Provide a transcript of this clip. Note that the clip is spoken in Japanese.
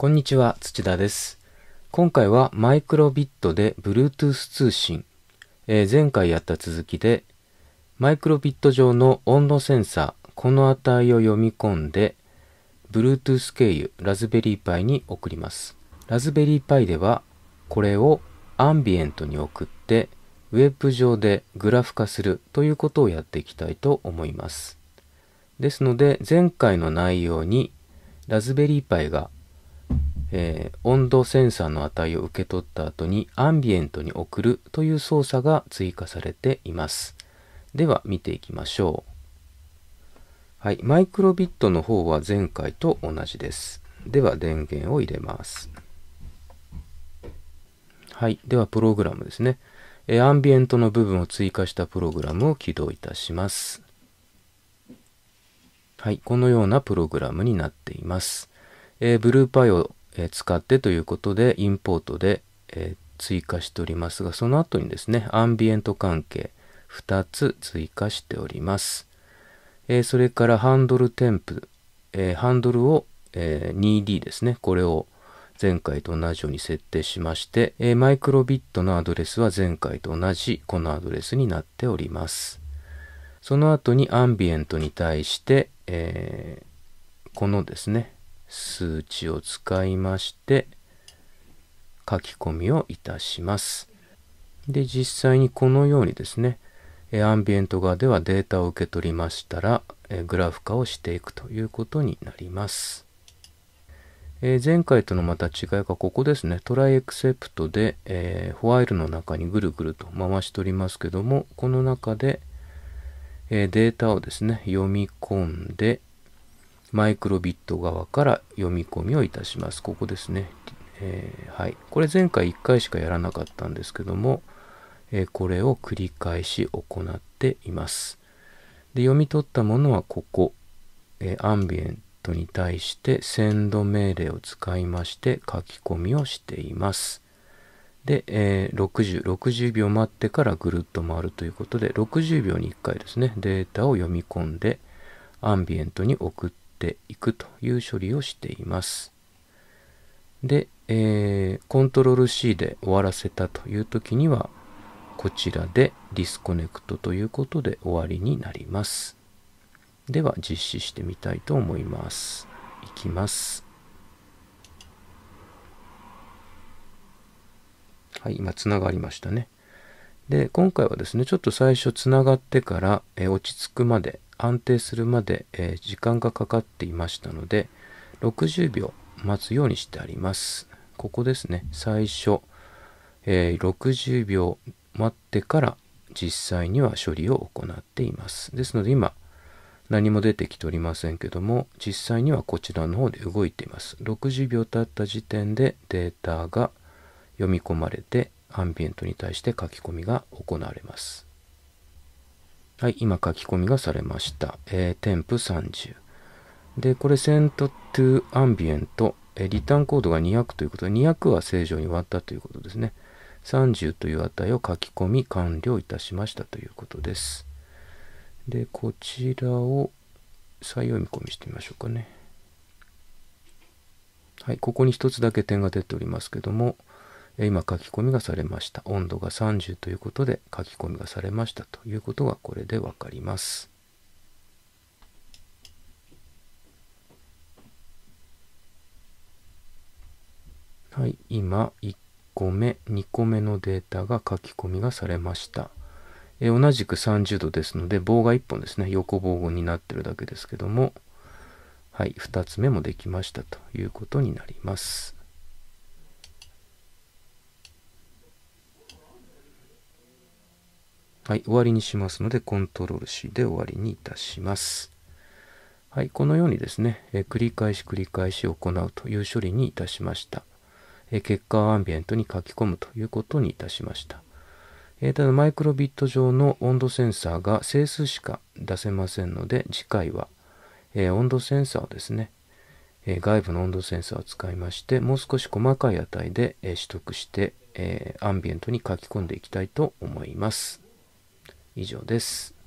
こんにちは、土田です。今回はマイクロビットで Bluetooth 通信。えー、前回やった続きで、マイクロビット上の温度センサー、この値を読み込んで、Bluetooth 経由ラズベリーパイに送ります。ラズベリーパイでは、これをアンビエントに送って、ウェブ上でグラフ化するということをやっていきたいと思います。ですので、前回の内容にラズベリーパイがえー、温度センサーの値を受け取った後にアンビエントに送るという操作が追加されています。では見ていきましょう。はい、マイクロビットの方は前回と同じです。では電源を入れます。はい、ではプログラムですね。えー、アンビエントの部分を追加したプログラムを起動いたします。はい、このようなプログラムになっています。えー、ブルーパイをえ使ってということで、インポートで、え追加しておりますが、その後にですね、アンビエント関係2つ追加しております。えそれからハンドルテンえハンドルを、え 2D ですね、これを前回と同じように設定しまして、えマイクロビットのアドレスは前回と同じこのアドレスになっております。その後にアンビエントに対して、えこのですね、数値を使いまして書き込みをいたします。で、実際にこのようにですね、アンビエント側ではデータを受け取りましたら、グラフ化をしていくということになります。え前回とのまた違いがここですね。トライエクセプトで、えー、ホワイルの中にぐるぐると回しておりますけども、この中で、えー、データをですね、読み込んで、マイクロビット側から読み込みをいたします。ここですね。えー、はい。これ前回1回しかやらなかったんですけども、えー、これを繰り返し行っています。で、読み取ったものはここ、えー、アンビエントに対してセンド命令を使いまして書き込みをしています。で、えー、60、60秒待ってからぐるっと回るということで、60秒に1回ですね、データを読み込んで、アンビエントに送っていくという処理をしています。で、えー、コントロール C で終わらせたという時には、こちらでディスコネクトということで終わりになります。では実施してみたいと思います。いきます。はい、今つながりましたね。で、今回はですね、ちょっと最初つながってから、え落ち着くまで安定するまで、えー、時間がかかっていましたので60秒待つようにしてありますここですね最初、えー、60秒待ってから実際には処理を行っていますですので今何も出てきておりませんけども実際にはこちらの方で動いています60秒経った時点でデータが読み込まれてアンビエントに対して書き込みが行われますはい、今書き込みがされました。えー、添付30。で、これセントトゥアンビエント。えー、リターンコードが200ということで、200は正常に割ったということですね。30という値を書き込み完了いたしましたということです。で、こちらを再読み込みしてみましょうかね。はい、ここに一つだけ点が出ておりますけども、今書き込みがされました。温度が30ということで書き込みがされましたということがこれでわかります。はい、今1個目、2個目のデータが書き込みがされました。え同じく30度ですので、棒が1本ですね、横棒になってるだけですけども、はい、2つ目もできましたということになります。はい、終わりにしますので、コントロール C で終わりにいたします。はい、このようにですね、え繰り返し繰り返し行うという処理にいたしました。え結果をアンビエントに書き込むということにいたしました。えただ、マイクロビット上の温度センサーが整数しか出せませんので、次回は、え温度センサーをですね、え外部の温度センサーを使いまして、もう少し細かい値で、え取得して、えアンビエントに書き込んでいきたいと思います。以上です。